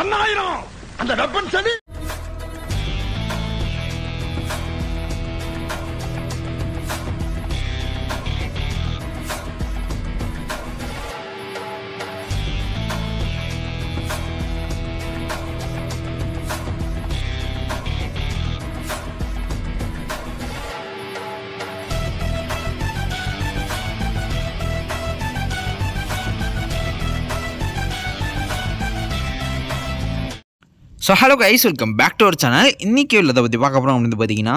கண்ணாயிரம் அந்த டப்பன் சனி so hello guys welcome back to our channel இன்றைக்கி உள்ளதை பற்றி பார்க்க போகிறோம் அப்படின்னு பார்த்தீங்கன்னா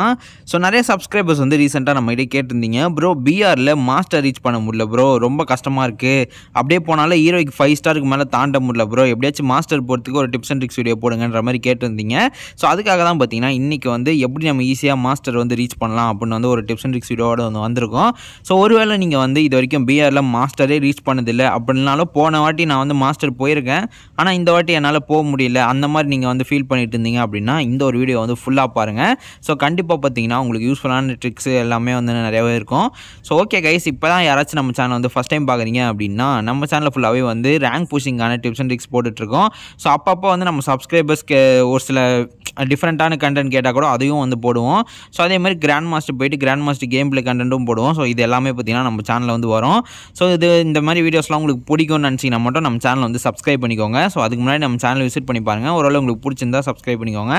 ஸோ நிறைய சப்ஸ்கிரைபர்ஸ் வந்து ரீசெண்டாக நம்ம கேட்டிருந்தீங்க ப்ரோ பிஆரில் மாஸ்டர் ரீச் பண்ண முடியல ப்ரோ ரொம்ப கஷ்டமாக இருக்குது அப்படியே போனாலும் ஹீரோய்க்கு ஃபைவ் ஸ்டாருக்கு மேலே தாண்ட முடியல ப்ரோ எப்படியாச்சும் மாஸ்டர் போகிறதுக்கு ஒரு டிப்ஸ் அண்ட் ட்ரிக்ஸ் வீடியோ போடுங்கன்ற மாதிரி கேட்டிருந்தீங்க ஸோ அதுக்காக தான் பார்த்தீங்கன்னா இன்றைக்கி வந்து எப்படி நம்ம ஈஸியாக மாஸ்டர் வந்து ரீச் பண்ணலாம் அப்படின்னு வந்து ஒரு டிப்ஸ் அண்ட் ட்ரிக்ஸ் வீடியோட வந்து வந்திருக்கோம் ஸோ ஒருவேளை நீங்கள் வந்து இது வரைக்கும் பிஆரில் மாஸ்டரே ரீச் பண்ணதில்லை அப்படின்னாலும் போன வாட்டி நான் வந்து மாஸ்டர் போயிருக்கேன் ஆனால் இந்த வாட்டி என்னால் போக முடியல அந்த மாதிரி நீங்கள் வந்து வந்து ஃபீல் பண்ணிட்டு இருந்தீங்க அப்படின்னா இந்த ஒரு வீடியோ வந்து ஃபுல்லாக பாருங்கள் ஸோ கண்டிப்பாக பார்த்தீங்கன்னா உங்களுக்கு யூஸ்ஃபுல்லான ட்ரிக்ஸ் எல்லாமே வந்து நிறையவே இருக்கும் ஸோ ஓகே கைஸ் இப்போ தான் யாராச்சும் நம்ம சேனல் வந்து ஃபஸ்ட் டைம் பார்க்குறீங்க அப்படின்னா நம்ம சேனலில் ஃபுல்லாகவே வந்து ரேங்க் புஷிங்கான டிப்ஸ் அண்ட் ட்ரிக்ஸ் போட்டுட்ருக்கோம் ஸோ அப்பப்போ வந்து நம்ம சப்ஸ்கிரைபர்ஸ்க்கு ஒரு சில டிஃப்ரெண்ட்டான கண்டென்ட் கேட்டால் கூட அதையும் வந்து போடுவோம் ஸோ அதே மாதிரி கிராண்ட் மாஸ்டர் போயிட்டு கிராண்ட் மாஸ்டர் கேம் பிளே கண்டென்ட்டும் போடுவோம் ஸோ இது எல்லாமே பார்த்திங்கன்னா நம்ம சேனலில் வந்து வரும் ஸோ இது இந்த மாதிரி வீடியோஸ்லாம் உங்களுக்கு பிடிக்கும்னு நினச்சிங்கன்னா மட்டும் நம்ம சேனலை வந்து சப்ஸ்கிரைப் பண்ணிக்கோங்க ஸோ அதுக்கு முன்னாடி நம்ம சேனல் விசிட் பண்ணி பாருங்கள் ஓரளவு உங்களுக்கு பிடிச்சிருந்தா சப்ஸ்கிரைப் பண்ணிக்கோங்க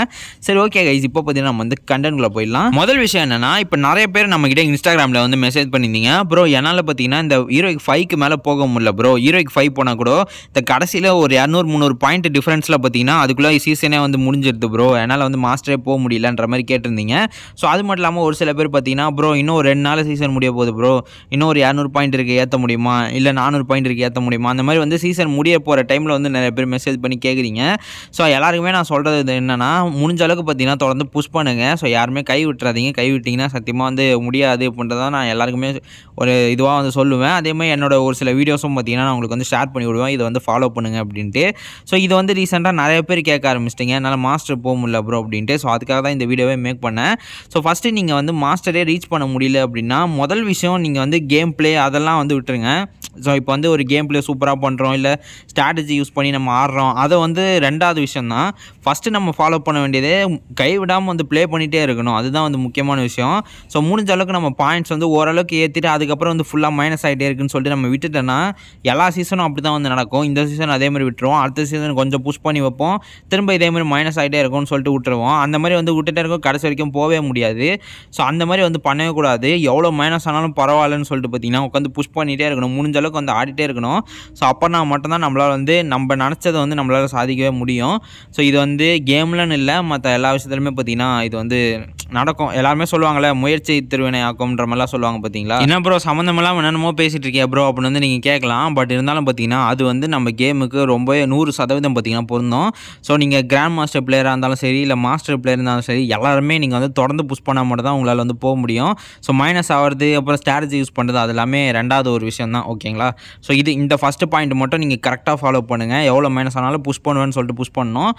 சரி ஓகே கைஸ் இப்போ பார்த்தீங்கன்னா நம்ம வந்து கண்டென்ட்டில் போயிடலாம் முதல் விஷயம் என்னென்னா இப்போ நிறைய பேர் நம்மகிட்ட இன்ஸ்டாகிராமில் வந்து மெசேஜ் பண்ணியிருந்தீங்க ப்ரோ என்னால் பார்த்தீங்கன்னா இந்த ஹீரோய்க்கு ஃபைவ்க்கு மேலே போக முடியல ப்ரோ ஹீரோய்க்கு ஃபைவ் போனால் கூட இந்த கடைசியில் ஒரு இரநூறு முந்நூறு பாயிண்ட் டிஃப்ரென்ஸில் பார்த்தீங்கன்னா அதுக்குள்ளே சீசனே வந்து முடிஞ்சிருது ப்ரோ என்னால் வந்து மாஸ்டரே போக முடியலன்ற மாதிரி கேட்டிருந்தீங்க ஸோ அது மட்டும் இல்லாமல் ஒரு சில பேர் பார்த்தீங்கன்னா ப்ரோ இன்னும் ஒரு ரெண்டு நாள் சீசன் முடிய போகுது ப்ரோ இன்னும் ஒரு இரநூறு பாயிண்ட் இருக்குது ஏற்ற முடியுமா இல்லை நானூறு பாயிண்ட் இருக்குது ஏற்ற முடியுமா அந்த மாதிரி வந்து சீசன் முடிய போகிற டைமில் வந்து நிறைய பேர் மெசேஜ் பண்ணி கேட்குறீங்க ஸோ எல்லாருக்குமே நான் சொல்கிறது என்னென்னா முடிஞ்ச அளவுக்கு பார்த்தீங்கன்னா தொடர்ந்து புஷ் பண்ணுங்கள் ஸோ யாருமே கை விட்டுறாதீங்க கை விட்டிங்கன்னா சத்தியமாக வந்து முடியாது அப்படின்றதான் நான் எல்லாருக்குமே ஒரு இதுவாக வந்து சொல்லுவேன் அதே மாதிரி என்னோட ஒரு சில வீடியோஸும் பார்த்தீங்கன்னா நான் உங்களுக்கு வந்து ஷேர் பண்ணி விடுவேன் இதை வந்து ஃபாலோ பண்ணுங்கள் அப்படின்ட்டு ஸோ இது வந்து ரீசெண்டாக நிறைய பேர் கேட்க ஆரம்பிச்சிட்டிங்க என்னால் மாஸ்டர் போக முடியல முடியல ப்ரோ அப்படின்ட்டு ஸோ அதுக்காக தான் இந்த வீடியோவே மேக் பண்ணேன் ஸோ ஃபஸ்ட்டு நீங்கள் வந்து மாஸ்டரே ரீச் பண்ண முடியல அப்படின்னா முதல் விஷயம் நீங்கள் வந்து கேம் பிளே அதெல்லாம் வந்து விட்டுருங்க ஸோ இப்போ வந்து ஒரு கேம் பிளே சூப்பராக பண்ணுறோம் இல்லை ஸ்ட்ராட்டஜி யூஸ் பண்ணி நம்ம ஆடுறோம் அதை வந்து ரெண்டாவது விஷயம் தான் ஃபஸ்ட்டு நம்ம ஃபாலோ பண்ண வேண்டியது கைவிடாமல் வந்து ப்ளே பண்ணிகிட்டே இருக்கணும் அதுதான் வந்து முக்கியமான விஷயம் ஸோ முடிஞ்ச அளவுக்கு நம்ம பாயிண்ட்ஸ் வந்து ஓரளவுக்கு ஏற்றிட்டு அதுக்கப்புறம் வந்து ஃபுல்லாக மைனஸ் ஆகிட்டே இருக்குன்னு சொல்லிட்டு நம்ம விட்டுட்டோன்னா எல்லா சீசனும் அப்படி தான் வந்து நடக்கும் இந்த சீசன் அதேமாதிரி விட்டுருவோம் அடுத்த சீசன் கொஞ்சம் புஷ் பண்ணி வைப்போம் திரும்ப இதேமாதிரி மைனஸ் ஆகிட்டே இருக்கும்னு சொல்லிட்டு சொல்லிட்டு விட்டுருவோம் அந்த மாதிரி வந்து விட்டுட்டே இருக்கும் கடைசி வரைக்கும் போகவே முடியாது ஸோ அந்த மாதிரி வந்து பண்ணவே கூடாது எவ்வளோ மைனஸ் ஆனாலும் பரவாயில்லன்னு சொல்லிட்டு பார்த்தீங்கன்னா உட்காந்து புஷ் பண்ணிகிட்டே இருக்கணும் முடிஞ்ச அளவுக்கு வந்து ஆடிட்டே இருக்கணும் ஸோ அப்போனா மட்டும்தான் நம்மளால் வந்து நம்ம நினச்சதை வந்து நம்மளால் சாதிக்கவே முடியும் ஸோ இது வந்து கேம்லன்னு இல்லை மற்ற எல்லா விஷயத்துலையுமே பார்த்தீங்கன்னா இது வந்து நடக்கும் எல்லாருமே சொல்லுவாங்களே முயற்சி திருவினை ஆக்கும்ன்ற மாதிரிலாம் சொல்லுவாங்க பார்த்தீங்களா என்ன ப்ரோ சம்மந்தமெல்லாம் என்னென்னமோ பேசிகிட்டு இருக்கேன் ப்ரோ அப்படின்னு வந்து நீங்கள் கேட்கலாம் பட் இருந்தாலும் பார்த்தீங்கன்னா அது வந்து நம்ம கேமுக்கு ரொம்பவே நூறு சதவீதம் பார்த்தீங்கன்னா பொருந்தோம் ஸோ நீங்கள் கிராண்ட் மாஸ்டர் பிளேயராக இருந்தாலும் சரி சரி இல்லை மாஸ்டர் பிளேயர் இருந்தாலும் சரி எல்லாருமே நீங்கள் வந்து தொடர்ந்து புஷ் பண்ணால் மட்டும் தான் உங்களால் வந்து போக முடியும் ஸோ மைனஸ் ஆகிறது அப்புறம் ஸ்ட்ராட்டஜி யூஸ் பண்ணுறது அது எல்லாமே ரெண்டாவது ஒரு விஷயம் தான் ஓகேங்களா ஸோ இது இந்த ஃபஸ்ட்டு பாயிண்ட் மட்டும் நீங்கள் கரெக்டாக ஃபாலோ பண்ணுங்கள் எவ்வளோ மைனஸ் ஆனாலும் புஷ் பண்ணுவேன்னு சொல்லிட்டு புஷ் பண்ணணும்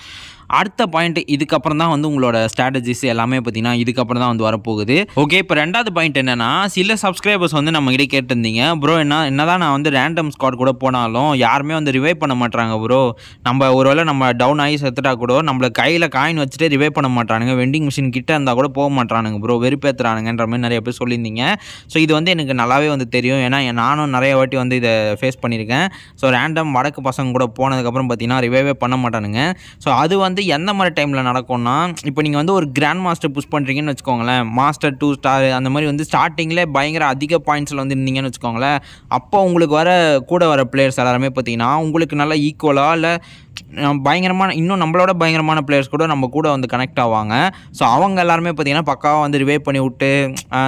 அடுத்த பாயிண்ட் இதுக்கப்புறம் தான் வந்து உங்களோட ஸ்ட்ராட்டஜிஸ் எல்லாமே பார்த்தீங்கன்னா இதுக்கப்புறம் தான் வந்து வரப்போகுது ஓகே இப்போ ரெண்டாவது பாயிண்ட் என்னென்னா சில சப்ஸ்கிரைபர்ஸ் வந்து நம்ம கிட்டே கேட்டிருந்தீங்க ப்ரோ என்ன என்ன தான் நான் வந்து ரேண்டம் ஸ்காட் கூட போனாலும் யாருமே வந்து ரிவைவ் பண்ண மாட்டாங்க ப்ரோ நம்ம ஒருவேளை நம்ம டவுன் ஆகி செத்துட்டா கூட நம்மள கையில் காயின் வச்சுட்டு ரிவைவ் பண்ண மாட்டானுங்க வெண்டிங் மிஷின் கிட்டே இருந்தால் கூட போக மாட்டானுங்க ப்ரோ வெறுப்பேற்றுறானுங்கன்ற மாதிரி நிறைய பேர் சொல்லியிருந்தீங்க ஸோ இது வந்து எனக்கு நல்லாவே வந்து தெரியும் ஏன்னா நானும் நிறைய வாட்டி வந்து இதை ஃபேஸ் பண்ணியிருக்கேன் ஸோ ரேண்டம் வடக்கு பசங்க கூட போனதுக்கப்புறம் பார்த்தீங்கன்னா ரிவைவே பண்ண மாட்டானுங்க ஸோ அது வந்து வந்து எந்த மாதிரி டைமில் நடக்கும்னா இப்போ நீங்கள் வந்து ஒரு கிராண்ட் மாஸ்டர் புஷ் பண்ணுறீங்கன்னு வச்சுக்கோங்களேன் மாஸ்டர் டூ ஸ்டார் அந்த மாதிரி வந்து ஸ்டார்டிங்கில் பயங்கர அதிக பாயிண்ட்ஸில் வந்து இருந்தீங்கன்னு வச்சுக்கோங்களேன் அப்போ உங்களுக்கு வர கூட வர பிளேயர்ஸ் எல்லாருமே பார்த்தீங்கன்னா உங்களுக்கு நல்லா ஈக்குவலாக இல்லை பயங்கரமான இன்னும் நம்மளோட பயங்கரமான பிளேயர்ஸ் கூட நம்ம கூட வந்து கனெக்ட் ஆவாங்க ஸோ அவங்க எல்லாருமே பார்த்திங்கன்னா பக்காவாக வந்து ரிவே பண்ணி விட்டு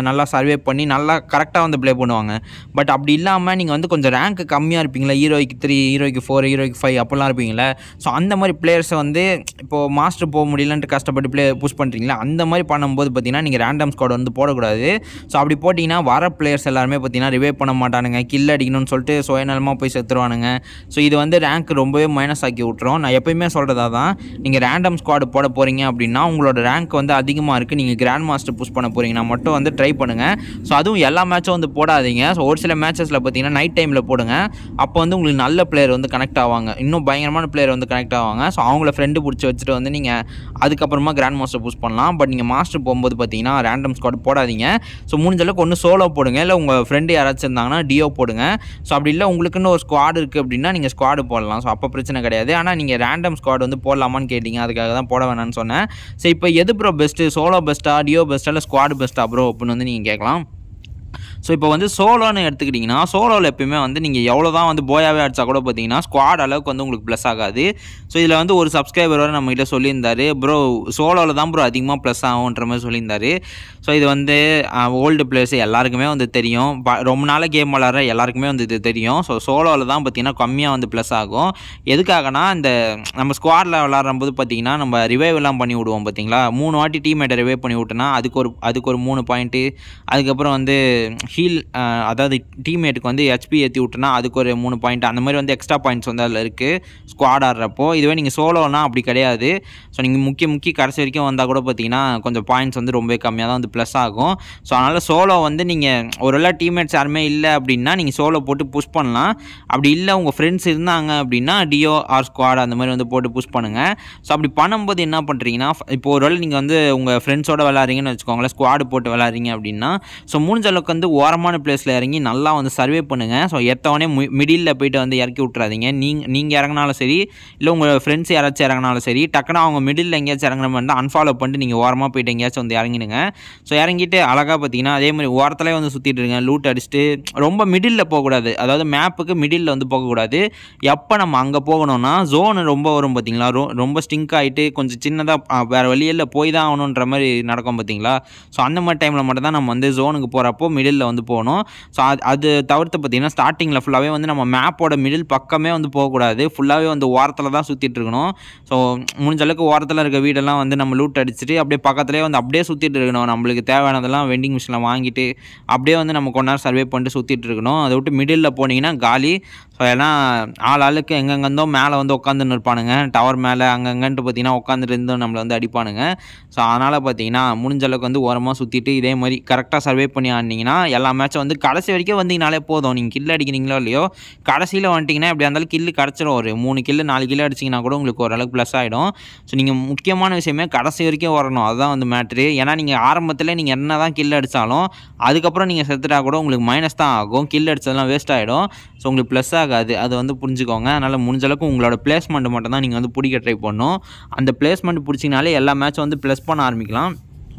நல்லா சர்வே பண்ணி நல்லா கரெக்டாக வந்து ப்ளே பண்ணுவாங்க பட் அப்படி இல்லாமல் நீங்கள் வந்து கொஞ்சம் ரேங்க் கம்மியாக இருப்பீங்களா heroic three heroic four heroic five அப்படிலாம் இருப்பீங்களா ஸோ அந்த மாதிரி பிளேயர்ஸை வந்து இப்போது மாஸ்டர் போக முடியலன்ட்டு கஷ்டப்பட்டு பிளே புஷ் பண்ணுறீங்களா அந்த மாதிரி பண்ணும்போது பார்த்திங்கன்னா நீங்கள் ரேண்டம் ஸ்குவாட் வந்து போடக்கூடாது ஸோ அப்படி போட்டிங்கன்னா வர பிளேயர்ஸ் எல்லாருமே பார்த்திங்கன்னா ரிவே பண்ண மாட்டானுங்க கில் அடிக்கணும்னு சொல்லிட்டு சுயநலமாக போய் செத்துருவானுங்க ஸோ இது வந்து ரேங்க் ரொம்பவே மைனஸ் ஆக்கி விட்ரு விட்டுரும் நான் எப்பயுமே சொல்கிறதா தான் நீங்கள் ரேண்டம் ஸ்குவாடு போட போகிறீங்க அப்படின்னா உங்களோட ரேங்க் வந்து அதிகமாக இருக்குது நீங்கள் கிராண்ட் மாஸ்டர் புஷ் பண்ண போகிறீங்கன்னா மட்டும் வந்து ட்ரை பண்ணுங்கள் ஸோ அதுவும் எல்லா மேட்சும் வந்து போடாதீங்க ஸோ ஒரு சில மேட்சஸில் பார்த்தீங்கன்னா நைட் டைமில் போடுங்க அப்போ வந்து உங்களுக்கு நல்ல பிளேயர் வந்து கனெக்ட் ஆவாங்க இன்னும் பயங்கரமான பிளேயர் வந்து கனெக்ட் ஆவாங்க ஸோ அவங்கள ஃப்ரெண்டு பிடிச்சி வச்சுட்டு வந்து நீங்கள் அதுக்கப்புறமா கிராண்ட் மாஸ்டர் புஷ் பண்ணலாம் பட் நீங்கள் மாஸ்டர் போகும்போது பார்த்தீங்கன்னா ரேண்டம் ஸ்குவாட் போடாதீங்க ஸோ முடிஞ்சளவுக்கு ஒன்று சோலோ போடுங்க இல்லை உங்கள் ஃப்ரெண்டு யாராச்சும் இருந்தாங்கன்னா டியோ போடுங்க ஸோ அப்படி இல்லை உங்களுக்குன்னு ஒரு ஸ்குவாடு இருக்குது அப்படின்னா நீங்கள் ஸ்குவாடு போடலாம் ஸோ அப்போ பிரச்சனை கிடையாது ஆனால் ஆனால் நீங்கள் ரேண்டம் ஸ்குவாட் வந்து போடலாமான்னு கேட்டிங்க அதுக்காக தான் போட வேணான்னு சொன்னேன் சரி இப்போ எது ப்ரோ பெஸ்ட்டு சோலோ பெஸ்ட்டா டியோ பெஸ்ட்டா இல்லை ஸ்குவாட் பெஸ்ட்டா ப்ரோ அப்படின்னு வந்து நீங்கள் கேட்கலாம் ஸோ இப்போ வந்து சோலோன்னு எடுத்துக்கிட்டிங்கன்னா சோலோவில் எப்பயுமே வந்து நீங்கள் எவ்வளோ தான் வந்து போயாவே அடித்தா கூட பார்த்தீங்கன்னா ஸ்குவாட் அளவுக்கு வந்து உங்களுக்கு ப்ளஸ் ஆகாது ஸோ இதில் வந்து ஒரு சப்ஸ்கிரைபர் வர கிட்டே சொல்லியிருந்தார் ப்ரோ சோலோவில் தான் ப்ரோ அதிகமாக ப்ளஸ் ஆகும்ன்ற மாதிரி சொல்லியிருந்தார் ஸோ இது வந்து ஓல்டு பிளேயர்ஸ் எல்லாருக்குமே வந்து தெரியும் ரொம்ப நாளாக கேம் விளாட்ற எல்லாருக்குமே வந்து இது தெரியும் ஸோ சோலோவில் தான் பார்த்தீங்கன்னா கம்மியாக வந்து ப்ளஸ் ஆகும் எதுக்காகனா இந்த நம்ம ஸ்குவாடில் விளாட்றம்போது பார்த்தீங்கன்னா நம்ம எல்லாம் பண்ணி விடுவோம் பார்த்தீங்களா மூணு வாட்டி டீம்மேட்டை ரிவைவ் பண்ணி விட்டோன்னா அதுக்கு ஒரு அதுக்கு ஒரு மூணு பாயிண்ட்டு அதுக்கப்புறம் வந்து ஹீல் அதாவது டீம்மேட்டுக்கு வந்து ஹெச்பி ஏற்றி விட்டுனா அதுக்கு ஒரு மூணு பாயிண்ட் அந்த மாதிரி வந்து எக்ஸ்ட்ரா பாயிண்ட்ஸ் வந்து அதில் இருக்குது ஸ்குவாட் ஆடுறப்போ இதுவே நீங்கள் சோலோனா அப்படி கிடையாது ஸோ நீங்கள் முக்கிய முக்கிய கடைசி வரைக்கும் வந்தால் கூட பார்த்தீங்கன்னா கொஞ்சம் பாயிண்ட்ஸ் வந்து ரொம்பவே கம்மியாக தான் வந்து ப்ளஸ் ஆகும் ஸோ அதனால் சோலோ வந்து நீங்கள் ஒரு எல்லா டீம்மேட்ஸ் யாருமே இல்லை அப்படின்னா நீங்கள் சோலோ போட்டு புஷ் பண்ணலாம் அப்படி இல்லை உங்கள் ஃப்ரெண்ட்ஸ் இருந்தாங்க அப்படின்னா டியோ ஆர் ஸ்குவாட் அந்த மாதிரி வந்து போட்டு புஷ் பண்ணுங்கள் ஸோ அப்படி பண்ணும்போது என்ன பண்ணுறீங்கன்னா இப்போ ஒரு ஒருவேளை நீங்கள் வந்து உங்கள் ஃப்ரெண்ட்ஸோடு விளாட்றீங்கன்னு வச்சுக்கோங்களேன் ஸ்குவாடு போட்டு விளாட்றீங்க அப்படின்னா ஸோ முடிஞ்ச அளவுக்கு வந்து ஓரமான பிளேஸில் இறங்கி நல்லா வந்து சர்வே பண்ணுங்கள் ஸோ மி மிடில் போயிட்டு வந்து இறக்கி விட்றாதீங்க நீங்கள் நீங்கள் இறங்கினாலும் சரி இல்லை உங்கள் ஃப்ரெண்ட்ஸ் யாராச்சும் இறங்கினாலும் சரி டக்குன்னு அவங்க மிடில் எங்கேயாச்சும் இறங்குற மாதிரி தான் அன்ஃபாலோ பண்ணிட்டு நீங்கள் ஓரமாக போயிட்டு எங்கேயாச்சும் வந்து இறங்கிடுங்க ஸோ இறங்கிட்டு அழகாக பார்த்தீங்கன்னா அதே மாதிரி ஓரத்தில் வந்து சுற்றிட்டு இருங்க லூட் அடிச்சுட்டு ரொம்ப மிடில் போகக்கூடாது அதாவது மேப்புக்கு மிடில் வந்து போகக்கூடாது எப்போ நம்ம அங்கே போகணும்னா ஜோனு ரொம்ப வரும் பார்த்தீங்களா ரொம்ப ஸ்டிங்க் ஆகிட்டு கொஞ்சம் சின்னதாக வேறு வழியில் போய் தான் ஆகணுன்ற மாதிரி நடக்கும் பார்த்தீங்களா ஸோ அந்த மாதிரி டைமில் மட்டும் தான் நம்ம வந்து ஜோனுக்கு போகிறப்போ மிடில் வந்து போகணும் ஸோ அது அது தவிர்த்து பார்த்திங்கன்னா ஸ்டார்டிங்கில் ஃபுல்லாகவே வந்து நம்ம மேப்போட மிடில் பக்கமே வந்து போகக்கூடாது ஃபுல்லாகவே வந்து ஓரத்தில் தான் சுற்றிட்டு இருக்கணும் ஸோ முடிஞ்ச அளவுக்கு ஓரத்தில் இருக்க வீடெல்லாம் வந்து நம்ம லூட் அடிச்சுட்டு அப்படியே பக்கத்துலேயே வந்து அப்படியே சுற்றிட்டு இருக்கணும் நம்மளுக்கு தேவையானதெல்லாம் வெண்டிங் மிஷினில் வாங்கிட்டு அப்படியே வந்து நம்ம கொஞ்ச நேரம் சர்வே பண்ணிட்டு சுற்றிட்டு இருக்கணும் அதை விட்டு மிடில் போனீங்கன்னா காலி ஸோ ஏன்னா ஆள் ஆளுக்கு எங்கெங்கேருந்தோ மேலே வந்து உட்காந்துன்னு இருப்பானுங்க டவர் மேலே அங்கங்கன்ட்டு பார்த்தீங்கன்னா உட்காந்துட்டு இருந்தோம் நம்மளை வந்து அடிப்பானுங்க ஸோ அதனால் பார்த்தீங்கன்னா முடிஞ்ச அளவுக்கு வந்து ஓரமாக சுற்றிட்டு இதே மாதிரி கரெக்டாக சர்வே பண்ணி ஆனிங்கன்னா எல்லா மேட்சும் வந்து கடைசி வரைக்கும் வந்தீங்கனாலே போதும் நீங்கள் கில்லு அடிக்கிறீங்களோ இல்லையோ கடைசியில் வந்துட்டிங்கன்னா எப்படியா இருந்தாலும் கில்லு கிடச்சிடும் ஒரு மூணு கில்லு நாலு கில்லு அடிச்சிங்கன்னா கூட உங்களுக்கு ஓரளவுக்கு ப்ளஸ் ஆகிடும் ஸோ நீங்கள் முக்கியமான விஷயமே கடைசி வரைக்கும் வரணும் அதுதான் வந்து மேட்ரு ஏன்னா நீங்கள் ஆரம்பத்தில் நீங்கள் என்ன தான் கில் அடித்தாலும் அதுக்கப்புறம் நீங்கள் செத்துட்டா கூட உங்களுக்கு மைனஸ் தான் ஆகும் கில் அடித்ததெல்லாம் வேஸ்ட் ஆகிடும் ஸோ உங்களுக்கு ப்ளஸ் ஆகாது அது வந்து புரிஞ்சுக்கோங்க அதனால் முடிஞ்சளவுக்கு உங்களோட பிளேஸ்மெண்ட் மட்டும் தான் நீங்கள் வந்து பிடிக்க ட்ரை பண்ணணும் அந்த பிளேஸ்மெண்ட் பிடிச்சிங்கனாலே எல்லா மேட்சும் வந்து ப்ளஸ் பண்ண ஆரம்பிக்கலாம்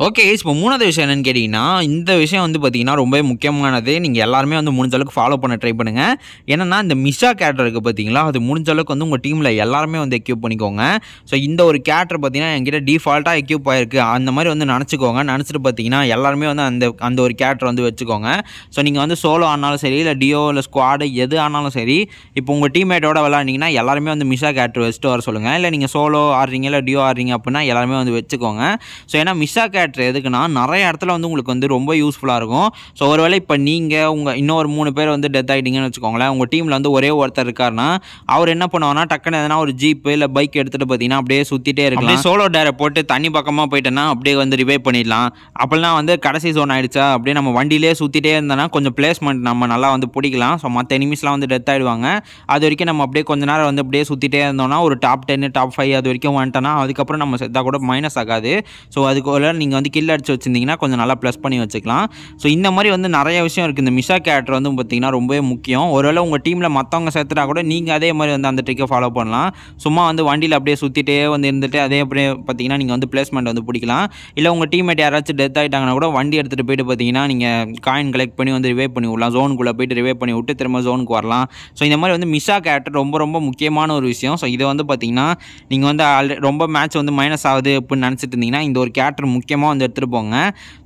ஓகே இப்போ மூணாவது விஷயம் என்னென்னு கேட்டிங்கன்னா இந்த விஷயம் வந்து பார்த்திங்கன்னா ரொம்பவே முக்கியமானது நீங்கள் எல்லாருமே வந்து முடிஞ்சளவுக்கு ஃபாலோ பண்ண ட்ரை பண்ணுங்கள் என்னென்னா இந்த மிஷா கேட்டர் இருக்குது பார்த்தீங்களா அது முடிஞ்சளவுக்கு வந்து உங்கள் டீமில் எல்லாருமே வந்து எக்யூப் பண்ணிக்கோங்க ஸோ இந்த ஒரு கேரக்டர் பார்த்தீங்கன்னா என்கிட்ட டிஃபால்ட்டாக எக்யூப் ஆயிருக்கு அந்த மாதிரி வந்து நினச்சிக்கோங்க நினச்சிட்டு பார்த்தீங்கன்னா எல்லாருமே வந்து அந்த அந்த ஒரு கேரக்டர் வந்து வச்சுக்கோங்க ஸோ நீங்கள் வந்து சோலோ ஆனாலும் சரி இல்லை டியோ இல்லை ஸ்குவாடு எது ஆனாலும் சரி இப்போ உங்கள் டீம்மேட்டோட விளாண்டிங்கன்னா எல்லாருமே வந்து மிஷா கேரக்டர் வச்சுட்டு வர சொல்லுங்கள் இல்லை நீங்கள் சோலோ ஆடுறீங்க இல்லை டியோ ஆடுறீங்க அப்படின்னா எல்லாருமே வந்து வச்சுக்கோங்க ஸோ ஏன்னா மிஷா கேட் லேட்டர் எதுக்குன்னா நிறைய இடத்துல வந்து உங்களுக்கு வந்து ரொம்ப யூஸ்ஃபுல்லாக இருக்கும் ஸோ ஒருவேளை இப்போ நீங்கள் உங்கள் இன்னொரு மூணு பேர் வந்து டெத் ஆகிட்டீங்கன்னு வச்சுக்கோங்களேன் உங்கள் டீமில் வந்து ஒரே ஒருத்தர் இருக்காருன்னா அவர் என்ன பண்ணுவாங்கன்னா டக்குன்னு எதனா ஒரு ஜீப்பு இல்லை பைக் எடுத்துகிட்டு பார்த்தீங்கன்னா அப்படியே சுற்றிட்டே இருக்கலாம் சோலோ டேரை போட்டு தண்ணி பக்கமாக போயிட்டேன்னா அப்படியே வந்து ரிவைவ் பண்ணிடலாம் அப்படிலாம் வந்து கடைசி ஜோன் ஆகிடுச்சா அப்படியே நம்ம வண்டியிலே சுற்றிட்டே இருந்தோன்னா கொஞ்சம் பிளேஸ்மெண்ட் நம்ம நல்லா வந்து பிடிக்கலாம் ஸோ மற்ற எனிமிஸ்லாம் வந்து டெத் ஆகிடுவாங்க அது வரைக்கும் நம்ம அப்படியே கொஞ்ச நேரம் வந்து அப்படியே சுற்றிட்டே இருந்தோம்னா ஒரு டாப் டென்னு டாப் ஃபைவ் அது வரைக்கும் வந்துட்டோன்னா அதுக்கப்புறம் நம்ம செத்தாக கூட மைனஸ் ஆகாது ஸோ அதுக்குள்ளே நீங்கள் நீங்கள் வந்து கில் அடிச்சு வச்சுருந்தீங்கன்னா கொஞ்சம் நல்லா ப்ளஸ் பண்ணி வச்சுக்கலாம் ஸோ இந்த மாதிரி வந்து நிறைய விஷயம் இருக்குது இந்த மிஷா கேரக்டர் வந்து பார்த்திங்கன்னா ரொம்பவே முக்கியம் ஒருவேளை உங்கள் டீமில் மற்றவங்க சேர்த்துட்டா கூட நீங்கள் அதே மாதிரி வந்து அந்த ட்ரிக்கை ஃபாலோ பண்ணலாம் சும்மா வந்து வண்டியில் அப்படியே சுற்றிட்டே வந்து இருந்துட்டு அதே அப்படியே பார்த்தீங்கன்னா நீங்கள் வந்து பிளேஸ்மெண்ட் வந்து பிடிக்கலாம் இல்லை உங்கள் டீம்மேட் யாராச்சும் டெத் ஆகிட்டாங்கன்னா கூட வண்டி எடுத்துகிட்டு போயிட்டு பார்த்தீங்கன்னா நீங்கள் காயின் கலெக்ட் பண்ணி வந்து ரிவே பண்ணி விடலாம் ஜோனுக்குள்ளே போயிட்டு ரிவே பண்ணி விட்டு திரும்ப ஜோனுக்கு வரலாம் ஸோ இந்த மாதிரி வந்து மிஷா கேரக்டர் ரொம்ப ரொம்ப முக்கியமான ஒரு விஷயம் ஸோ இதை வந்து பார்த்தீங்கன்னா நீங்கள் வந்து ஆல்ரெடி ரொம்ப மேட்ச் வந்து மைனஸ் ஆகுது அப்படின்னு நினச்சிட்டு இருந்தீங்கன்னா இந்த ஒரு கேரக்டர் முக்கியமாக வேணுமோ வந்து எடுத்துகிட்டு போங்க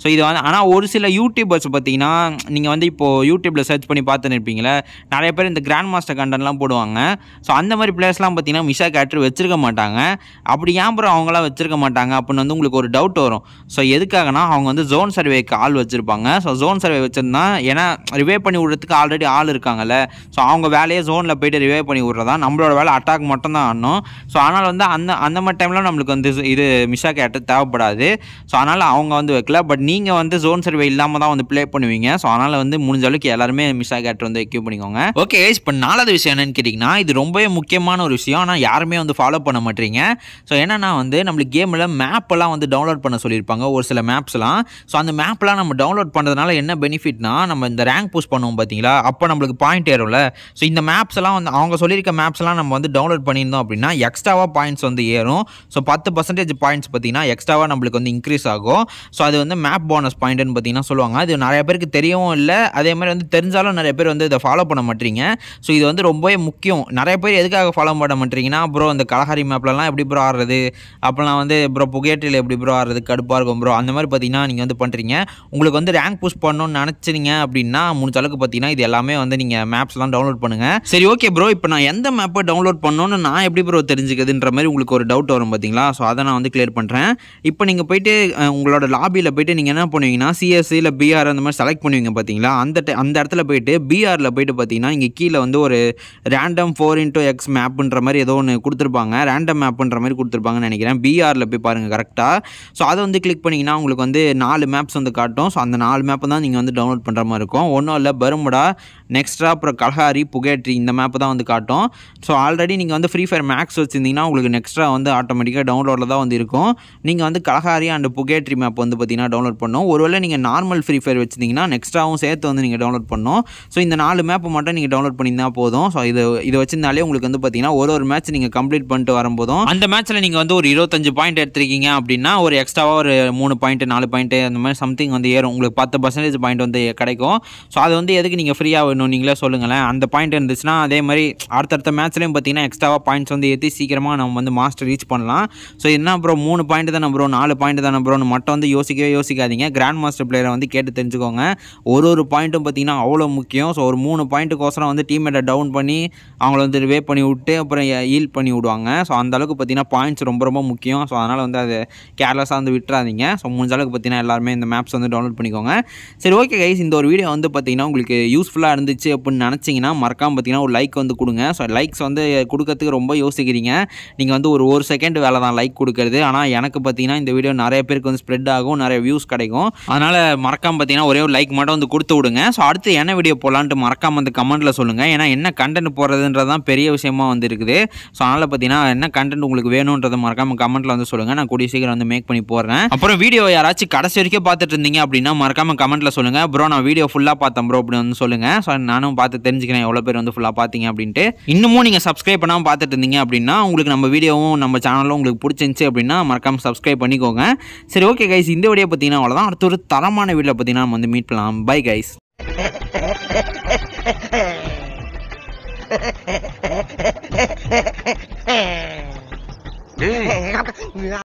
ஸோ இது வந்து ஆனால் ஒரு சில யூடியூபர்ஸ் பார்த்தீங்கன்னா நீங்கள் வந்து இப்போது யூடியூப்பில் சர்ச் பண்ணி பார்த்துன்னு இருப்பீங்களே நிறைய பேர் இந்த கிராண்ட் மாஸ்டர் கண்டென்ட்லாம் போடுவாங்க ஸோ அந்த மாதிரி பிளேஸ்லாம் பார்த்தீங்கன்னா மிஷா கேட்ரு வச்சிருக்க மாட்டாங்க அப்படி ஏன் பிறகு அவங்களாம் வச்சுருக்க மாட்டாங்க அப்படின்னு வந்து உங்களுக்கு ஒரு டவுட் வரும் ஸோ எதுக்காகனா அவங்க வந்து ஜோன் சர்வேக்கு ஆள் வச்சுருப்பாங்க ஸோ ஜோன் சர்வே வச்சுருந்தா ஏன்னா ரிவே பண்ணி விடுறதுக்கு ஆல்ரெடி ஆள் இருக்காங்கல்ல ஸோ அவங்க வேலையே ஜோனில் போயிட்டு ரிவே பண்ணி விட்றதா நம்மளோட வேலை அட்டாக் மட்டும் தான் ஆடணும் ஸோ ஆனால் வந்து அந்த அந்த மாதிரி டைமில் நம்மளுக்கு வந்து இது மிஷா கேட்டு தேவைப்படாது ஸோ அதனால் அவங்க வந்து வைக்கல பட் நீங்கள் வந்து ஜோன் சர்வே இல்லாமல் தான் வந்து ப்ளே பண்ணுவீங்க ஸோ அதனால் வந்து முடிஞ்ச அளவுக்கு எல்லாருமே மிஸ் ஆகேட் வந்து எக்யூ பண்ணிக்கோங்க ஓகே இப்போ நாலாவது விஷயம் என்னென்னு கேட்டிங்கன்னா இது ரொம்பவே முக்கியமான ஒரு விஷயம் ஆனால் யாருமே வந்து ஃபாலோ பண்ண மாட்டீங்க ஸோ என்னென்னா வந்து நம்மளுக்கு கேமில் மேப்பெல்லாம் வந்து டவுன்லோட் பண்ண சொல்லியிருப்பாங்க ஒரு சில மேப்ஸ்லாம் ஸோ அந்த மேப்லாம் நம்ம டவுன்லோட் பண்ணுறதுனால என்ன பெனிஃபிட்னா நம்ம இந்த ரேங்க் பூஸ் பண்ணுவோம் பார்த்தீங்களா அப்போ நம்மளுக்கு பாயிண்ட் ஏறும்ல ஸோ இந்த மேப்ஸ் எல்லாம் வந்து அவங்க சொல்லியிருக்க மேப்ஸ்லாம் நம்ம வந்து டவுன்லோட் பண்ணியிருந்தோம் அப்படின்னா எக்ஸ்ட்ராவாக பாயிண்ட்ஸ் வந்து ஏறும் ஸோ பத்து பர்சன்டேஜ் பாயிண்ட்ஸ் பார்த்தீங்கன்னா எக்ஸ்ட்ராவாக நம்மளுக்கு வந்து இன்க்ரீஸ் ஆகும் ஸோ அது வந்து மேப் போனஸ் பாயிண்ட்டுன்னு பார்த்தீங்கன்னா சொல்லுவாங்க அது நிறைய பேருக்கு தெரியவும் இல்லை அதே மாதிரி வந்து தெரிஞ்சாலும் நிறைய பேர் வந்து இதை ஃபாலோ பண்ண மாட்டீங்க ஸோ இது வந்து ரொம்பவே முக்கியம் நிறைய பேர் எதுக்காக ஃபாலோ பண்ண மாட்டீங்கன்னா ப்ரோ இந்த கலஹாரி மேப்லலாம் எப்படி ப்ரோ ஆடுறது அப்போலாம் வந்து ப்ரோ புகையற்றில் எப்படி ப்ரோ ஆடுறது கடுப்பாக இருக்கும் ப்ரோ அந்த மாதிரி பார்த்தீங்கன்னா நீங்கள் வந்து பண்ணுறீங்க உங்களுக்கு வந்து ரேங்க் புஷ் பண்ணணும்னு நினச்சிங்க அப்படின்னா முடிஞ்ச அளவுக்கு பார்த்தீங்கன்னா இது எல்லாமே வந்து நீங்கள் மேப்ஸ்லாம் டவுன்லோட் பண்ணுங்கள் சரி ஓகே ப்ரோ இப்போ நான் எந்த மேப்பை டவுன்லோட் பண்ணணும்னு நான் எப்படி ப்ரோ தெரிஞ்சுக்கிறதுன்ற மாதிரி உங்களுக்கு ஒரு டவுட் வரும் பார்த்தீங்களா ஸோ அதை நான் வந்து கிளியர் பண்ணுறேன் இப்போ நீங்கள் போயிட்டு உங்களோட லாபியில் போயிட்டு நீங்கள் என்ன பண்ணுவீங்கன்னா சிஎஸ்சியில் e பிஆர் அந்த மாதிரி செலக்ட் பண்ணுவீங்க பார்த்தீங்களா அந்த அந்த இடத்துல போயிட்டு பிஆரில் போயிட்டு பார்த்தீங்கன்னா இங்கே கீழே வந்து ஒரு ரேண்டம் ஃபோர் இன்டூ எக்ஸ் மேப்புன்ற மாதிரி ஏதோ ஒன்று கொடுத்துருப்பாங்க ரேண்டம் மேப்புன்ற மாதிரி கொடுத்துருப்பாங்கன்னு நினைக்கிறேன் பிஆரில் போய் பாருங்கள் கரெக்டாக ஸோ அதை வந்து கிளிக் பண்ணிங்கன்னா உங்களுக்கு வந்து நாலு மேப்ஸ் வந்து காட்டும் ஸோ அந்த நாலு மேப்பை தான் நீங்கள் வந்து டவுன்லோட் பண்ணுற மாதிரி இருக்கும் ஒன்றும் இல்லை பெருமுடா நெக்ஸ்ட்ரா அப்புறம் கலஹாரி புகேட்ரி இந்த மேப்பை தான் வந்து காட்டும் ஸோ ஆல்ரெடி நீங்கள் வந்து ஃப்ரீ ஃபயர் மேக்ஸ் வச்சுருந்தீங்கன்னா உங்களுக்கு நெக்ஸ்ட்ரா வந்து ஆட்டோமேட்டிக்காக டவுன்லோடில் தான் வந்து இருக்கும் நீங்கள் வந்து கலஹாரி அண்ட் புகே ப்ரிகேட்ரி மேப் வந்து பார்த்திங்கன்னா டவுன்லோட் பண்ணோம் ஒருவேளை நீங்கள் நார்மல் ஃப்ரீ ஃபயர் வச்சிருந்தீங்கன்னா நெக்ஸ்ட்டாகவும் சேர்த்து வந்து நீங்கள் டவுன்லோட் பண்ணோம் ஸோ இந்த நாலு மேப்பை மட்டும் நீங்கள் டவுன்லோட் பண்ணியிருந்தா போதும் ஸோ இது இதை வச்சிருந்தாலே உங்களுக்கு வந்து பார்த்தீங்கன்னா ஒரு ஒரு மேட்ச் நீங்கள் கம்ப்ளீட் பண்ணிட்டு வரும்போதும் அந்த மேட்ச்சில் நீங்கள் வந்து ஒரு இருபத்தஞ்சு பாயிண்ட் எடுத்திருக்கீங்க அப்படின்னா ஒரு எக்ஸ்ட்ராவாக ஒரு மூணு பாயிண்ட் நாலு பாயிண்ட் அந்த மாதிரி சம்திங் வந்து ஏறும் உங்களுக்கு பத்து பர்சன்டேஜ் பாயிண்ட் வந்து கிடைக்கும் ஸோ அது வந்து எதுக்கு நீங்கள் ஃப்ரீயாக வேணும் நீங்களே சொல்லுங்களேன் அந்த பாயிண்ட் இருந்துச்சுன்னா அதே மாதிரி அடுத்தடுத்த மேட்ச்லேயும் பார்த்தீங்கன்னா எக்ஸ்ட்ராவாக பாயிண்ட்ஸ் வந்து ஏற்றி சீக்கிரமாக நம்ம வந்து மாஸ்டர் ரீச் பண்ணலாம் ஸோ என்ன ப்ரோ மூணு பாயிண்ட் தான் நம்புறோம் நாலு பாயிண்ட் தான் நம்புறோம் ஒன்று மட்டும் வந்து யோசிக்கவே யோசிக்காதீங்க கிராண்ட் மாஸ்டர் பிளேயரை வந்து கேட்டு தெரிஞ்சுக்கோங்க ஒரு ஒரு பாயிண்ட்டும் பார்த்தீங்கன்னா அவ்வளோ முக்கியம் ஸோ ஒரு மூணு பாயிண்ட்டுக்கோசரம் வந்து டீம்மேட்டை டவுன் பண்ணி அவங்கள வந்து வே பண்ணி விட்டு அப்புறம் ஈல் பண்ணி விடுவாங்க ஸோ அந்தளவுக்கு பார்த்தீங்கன்னா பாயிண்ட்ஸ் ரொம்ப ரொம்ப முக்கியம் ஸோ அதனால் வந்து அது கேர்லெஸ்ஸாக வந்து விட்டுறாதீங்க ஸோ முடிஞ்ச அளவுக்கு பார்த்தீங்கன்னா எல்லாருமே இந்த மேப்ஸ் வந்து டவுன்லோட் பண்ணிக்கோங்க சரி ஓகே கைஸ் இந்த ஒரு வீடியோ வந்து பார்த்தீங்கன்னா உங்களுக்கு யூஸ்ஃபுல்லாக இருந்துச்சு அப்படின்னு நினச்சிங்கன்னா மறக்காமல் பார்த்தீங்கன்னா ஒரு லைக் வந்து கொடுங்க ஸோ லைக்ஸ் வந்து கொடுக்கறதுக்கு ரொம்ப யோசிக்கிறீங்க நீங்கள் வந்து ஒரு ஒரு செகண்ட் வேலை தான் லைக் கொடுக்குறது ஆனால் எனக்கு பார்த்தீங்கன்னா இந்த வீடியோ நிறைய பேருக்கு வந்து ஸ்ப்ரெட் ஆகும் நிறைய வியூஸ் கிடைக்கும் அதனால் மறக்காமல் பார்த்தீங்கன்னா ஒரே ஒரு லைக் மட்டும் வந்து கொடுத்து விடுங்க ஸோ அடுத்து என்ன வீடியோ போகலான்ட்டு மறக்காமல் வந்து கமெண்ட்டில் சொல்லுங்கள் ஏன்னா என்ன கண்டென்ட் போடுறதுன்றது தான் பெரிய விஷயமா வந்து இருக்குது ஸோ அதனால் பார்த்தீங்கன்னா என்ன கண்டென்ட் உங்களுக்கு வேணுன்றது மறக்காமல் கமெண்ட்டில் வந்து சொல்லுங்கள் நான் கூடிய சீக்கிரம் வந்து மேக் பண்ணி போடுறேன் அப்புறம் வீடியோ யாராச்சும் கடைசி வரைக்கும் பார்த்துட்டு இருந்தீங்க அப்படின்னா மறக்காமல் கமெண்ட்டில் சொல்லுங்கள் ப்ரோ நான் வீடியோ ஃபுல்லாக பார்த்தேன் ப்ரோ அப்படின்னு வந்து சொல்லுங்கள் ஸோ நானும் பார்த்து தெரிஞ்சுக்கிறேன் எவ்வளோ பேர் வந்து ஃபுல்லாக பார்த்தீங்க அப்படின்ட்டு இன்னமும் நீங்கள் சப்ஸ்கிரைப் பண்ணாமல் பார்த்துட்டு இருந்தீங்க அப்படின்னா உங்களுக்கு நம்ம வீடியோவும் நம்ம சேனலும் உங்களுக்கு பிடிச்சிருந்துச்சி அப்படின்னா மறக்காமல் சப்ஸ்கிரைப் பண்ணிக்கோங்க சரி சரி ஓகே கைஸ் இந்த வீடியோ பார்த்தீங்கன்னா அவ்வளோதான் அடுத்த ஒரு தரமான வீடியோ பார்த்தீங்கன்னா நம்ம வந்து மீட் பண்ணலாம் பை கைஸ் Hey!